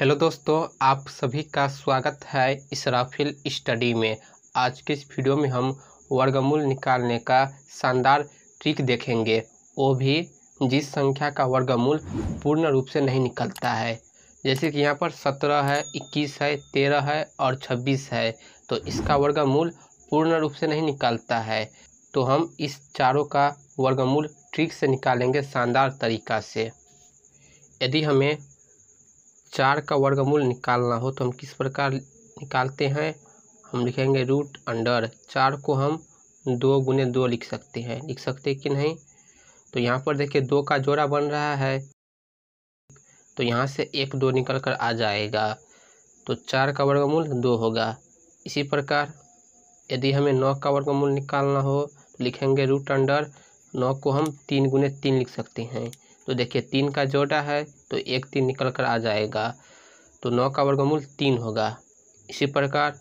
hello दोस्तों आप सभी का स्वागत है इसराफिल स्टडी में आज के इस वीडियो में हम वर्गमूल निकालने का शानदार ट्रिक देखेंगे वो भी जिस संख्या का वर्गमूल पूर्ण रूप से नहीं निकलता है जैसे कि यहाँ पर सत्रह है इक्कीस है तेरह है और छब्बीस है तो इसका वर्गमूल पूर्ण रूप से नहीं निकलता है तो हम इस चारों का वर्गमूल ट्रिक से निकालेंगे शानदार तरीका से यदि हमें चार का वर्गमूल निकालना हो तो हम किस प्रकार निकालते हैं हम लिखेंगे रूट अंडर चार को हम दो गुने दो लिख सकते हैं लिख सकते कि नहीं तो यहाँ पर देखिए दो का जोड़ा बन रहा है तो यहाँ से एक दो निकल कर आ जाएगा तो चार का वर्गमूल दो होगा इसी प्रकार यदि हमें नौ का वर्गमूल निकालना हो तो लिखेंगे रूट अंडर नौ को हम तीन गुने तीन लिख सकते हैं तो देखिए तीन का जोड़ा है तो एक तीन निकल कर आ जाएगा तो नौ का वर्गमूल तीन होगा इसी प्रकार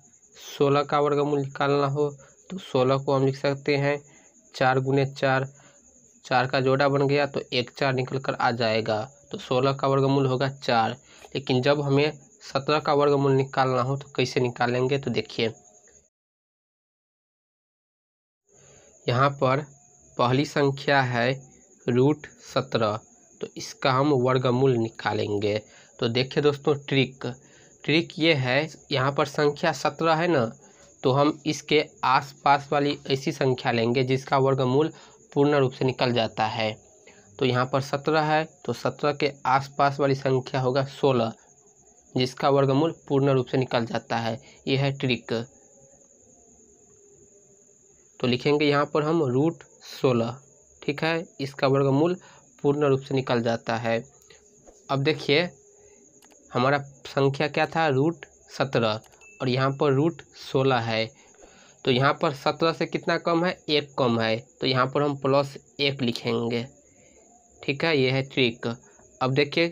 सोलह का वर्गमूल निकालना हो तो सोलह को हम लिख सकते हैं चार गुने चार चार का जोड़ा बन गया तो एक चार निकल कर आ जाएगा तो सोलह का वर्गमूल होगा चार लेकिन जब हमें सत्रह का वर्गमूल निकालना हो तो कैसे निकालेंगे तो देखिए यहाँ पर पहली संख्या है रूट सत्रह तो इसका हम वर्गमूल निकालेंगे तो देखिए दोस्तों ट्रिक ट्रिक ये है यहाँ पर संख्या सत्रह है ना तो हम इसके आसपास वाली ऐसी संख्या लेंगे जिसका वर्गमूल पूर्ण रूप से निकल जाता है तो यहाँ पर सत्रह है तो सत्रह के आसपास वाली संख्या होगा सोलह जिसका वर्गमूल पूर्ण रूप से निकल जाता है यह है ट्रिक तो लिखेंगे यहाँ पर हम रूट सोलह ठीक है इसका वर्गमूल पूर्ण रूप से निकल जाता है अब देखिए हमारा संख्या क्या था रूट सत्रह और यहाँ पर रूट सोलह है तो यहाँ पर सत्रह से कितना कम है एक कम है तो यहाँ पर हम प्लस एक लिखेंगे ठीक है ये है ट्रिक अब देखिए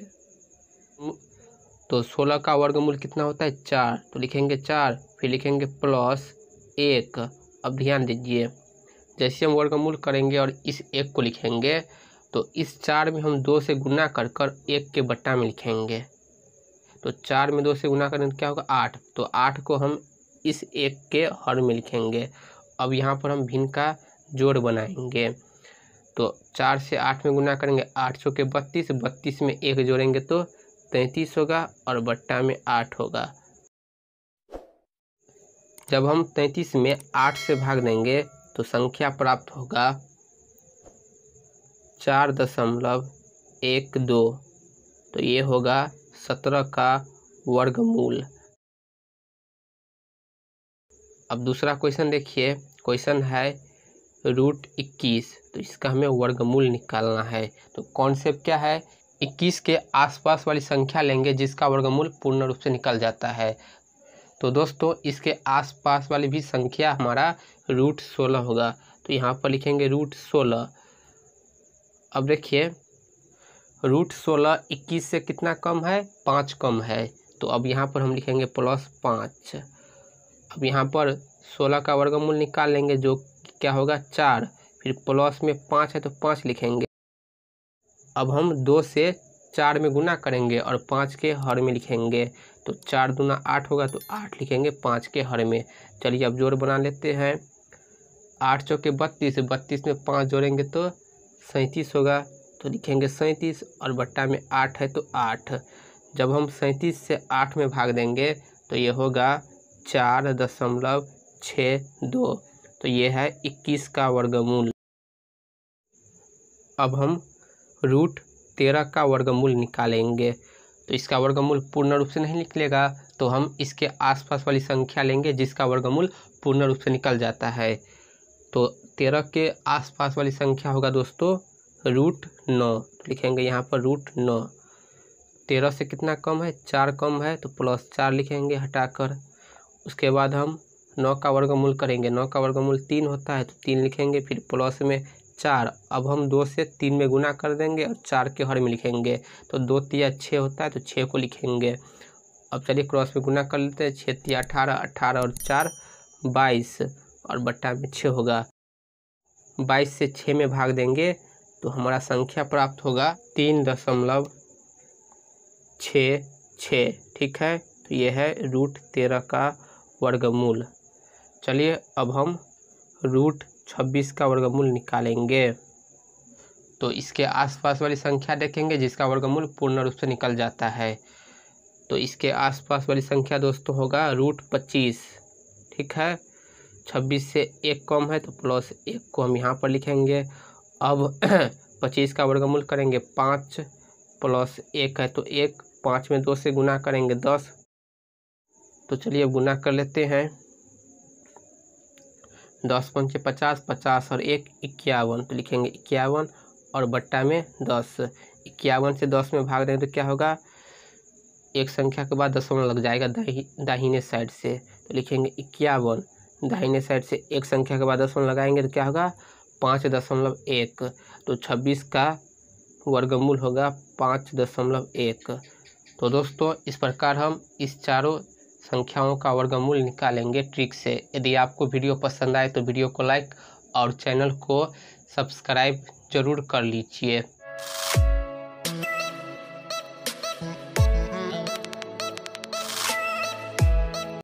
तो सोलह का वर्गमूल कितना होता है चार तो लिखेंगे चार फिर लिखेंगे प्लस एक अब ध्यान दीजिए जैसे हम वर्गमूल करेंगे और इस एक को लिखेंगे तो इस चार में हम दो से गुना कर कर एक के बट्टा में लिखेंगे तो चार में दो से गुना करें तो क्या होगा आठ तो आठ को हम इस एक के हर में लिखेंगे अब यहाँ पर हम भिन्न का जोड़ बनाएंगे तो चार से आठ में गुना करेंगे आठ सौ के बत्तीस बत्तीस में एक जोड़ेंगे तो तैंतीस होगा और बट्टा में आठ होगा जब हम तैंतीस में आठ से भाग देंगे तो संख्या प्राप्त होगा चार दशमलव एक दो तो ये होगा सत्रह का वर्गमूल अब दूसरा क्वेश्चन देखिए क्वेश्चन है रूट इक्कीस तो इसका हमें वर्गमूल निकालना है तो कॉन्सेप्ट क्या है इक्कीस के आसपास वाली संख्या लेंगे जिसका वर्गमूल पूर्ण रूप से निकल जाता है तो दोस्तों इसके आसपास वाली भी संख्या हमारा रूट सोलह होगा तो यहाँ पर लिखेंगे रूट सोलह अब देखिए रूट सोलह इक्कीस से कितना कम है पाँच कम है तो अब यहाँ पर हम लिखेंगे प्लस पाँच अब यहाँ पर सोलह का वर्गमूल निकाल लेंगे जो क्या होगा चार फिर प्लस में पाँच है तो पाँच लिखेंगे अब हम दो से चार में गुना करेंगे और पाँच के हर में लिखेंगे तो चार दुना आठ होगा तो आठ लिखेंगे पाँच के हर में चलिए अब जोड़ बना लेते हैं आठ चौके बत्तीस बत्तीस में पाँच जोड़ेंगे तो सैंतीस होगा तो लिखेंगे सैंतीस और बट्टा में आठ है तो आठ जब हम सैंतीस से आठ में भाग देंगे तो ये होगा चार दशमलव छः दो तो ये है इक्कीस का वर्गमूल अब हम रूट तेरह का वर्गमूल निकालेंगे तो इसका वर्गमूल पूर्ण रूप से नहीं निकलेगा तो हम इसके आसपास वाली संख्या लेंगे जिसका वर्गमूल पूर्ण रूप से निकल जाता है तो तेरह के आसपास वाली संख्या होगा दोस्तों रूट नौ तो लिखेंगे यहाँ पर रूट नौ तेरह से कितना कम है चार कम है तो प्लस चार लिखेंगे हटाकर उसके बाद हम नौ का वर्गमूल करेंगे नौ का वर्गमूल तीन होता है तो तीन लिखेंगे फिर प्लस में चार अब हम दो से तीन में गुना कर देंगे और चार के हर में लिखेंगे तो दो तिया छः होता है तो छः को लिखेंगे अब चलिए क्रॉस में गुना कर लेते हैं छः तिया अठारह अठारह और चार बाईस और बट्टा में छः होगा बाईस से छः में भाग देंगे तो हमारा संख्या प्राप्त होगा तीन दशमलव छ छः ठीक है तो ये है रूट तेरह का वर्गमूल चलिए अब हम रूट छब्बीस का वर्गमूल निकालेंगे तो इसके आसपास वाली संख्या देखेंगे जिसका वर्गमूल पूर्ण रूप से निकल जाता है तो इसके आसपास वाली संख्या दोस्तों होगा रूट पच्चीस ठीक है छब्बीस से एक कम है तो प्लस एक को हम यहाँ पर लिखेंगे अब पच्चीस का वर्गमूल करेंगे पाँच प्लस एक है तो एक पाँच में दो से गुना करेंगे दस तो चलिए अब गुना कर लेते हैं दस पंचे पचास पचास और एक इक्यावन तो लिखेंगे इक्यावन और बट्टा में दस इक्यावन से दस में भाग देंगे तो क्या होगा एक संख्या के बाद दसवन लग जाएगा दाहिने दाहिने साइड से तो लिखेंगे इक्यावन दाहिने साइड से एक संख्या के बाद दशमलव लगाएंगे तो क्या होगा पाँच दशमलव एक तो छब्बीस का वर्गमूल होगा पाँच दशमलव एक तो दोस्तों इस प्रकार हम इस चारों संख्याओं का वर्गमूल निकालेंगे ट्रिक से यदि आपको वीडियो पसंद आए तो वीडियो को लाइक और चैनल को सब्सक्राइब जरूर कर लीजिए